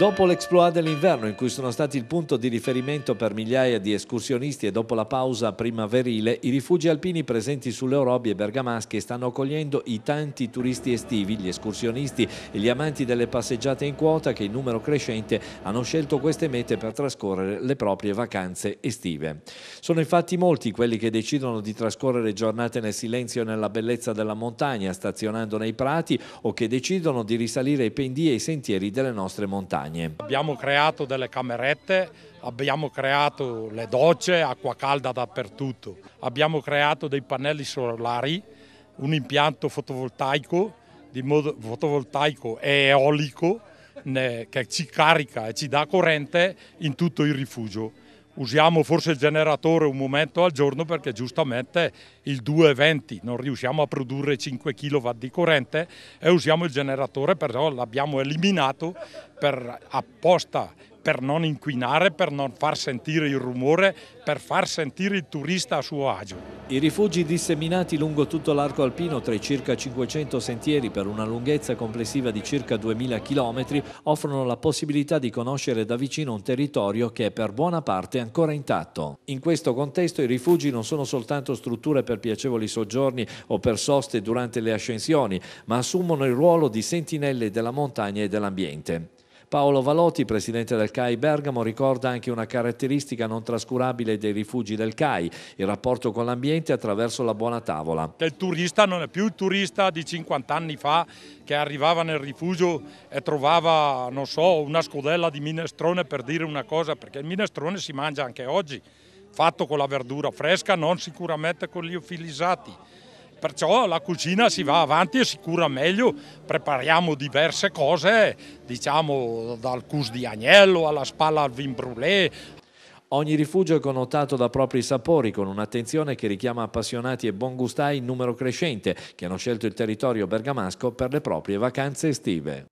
Dopo l'exploit dell'inverno, in cui sono stati il punto di riferimento per migliaia di escursionisti e dopo la pausa primaverile, i rifugi alpini presenti sulle Orobie bergamasche stanno accogliendo i tanti turisti estivi, gli escursionisti e gli amanti delle passeggiate in quota che in numero crescente hanno scelto queste mete per trascorrere le proprie vacanze estive. Sono infatti molti quelli che decidono di trascorrere giornate nel silenzio e nella bellezza della montagna, stazionando nei prati o che decidono di risalire i pendii e i sentieri delle nostre montagne montagne. Abbiamo creato delle camerette, abbiamo creato le docce, acqua calda dappertutto, abbiamo creato dei pannelli solari, un impianto fotovoltaico, fotovoltaico e eolico che ci carica e ci dà corrente in tutto il rifugio usiamo forse il generatore un momento al giorno perché giustamente il 2,20 non riusciamo a produrre 5 kW di corrente e usiamo il generatore, però l'abbiamo eliminato per apposta per non inquinare, per non far sentire il rumore, per far sentire il turista a suo agio. I rifugi disseminati lungo tutto l'arco alpino tra i circa 500 sentieri per una lunghezza complessiva di circa 2000 km offrono la possibilità di conoscere da vicino un territorio che è per buona parte ancora intatto. In questo contesto i rifugi non sono soltanto strutture per piacevoli soggiorni o per soste durante le ascensioni, ma assumono il ruolo di sentinelle della montagna e dell'ambiente. Paolo Valotti, presidente del CAI Bergamo, ricorda anche una caratteristica non trascurabile dei rifugi del CAI, il rapporto con l'ambiente attraverso la buona tavola. Il turista non è più il turista di 50 anni fa che arrivava nel rifugio e trovava, non so, una scodella di minestrone per dire una cosa, perché il minestrone si mangia anche oggi, fatto con la verdura fresca, non sicuramente con gli ofilizzati. Perciò la cucina si va avanti e si cura meglio, prepariamo diverse cose, diciamo dal cus di agnello alla spalla al vin brûlé, Ogni rifugio è connotato da propri sapori, con un'attenzione che richiama appassionati e buongustai in numero crescente, che hanno scelto il territorio bergamasco per le proprie vacanze estive.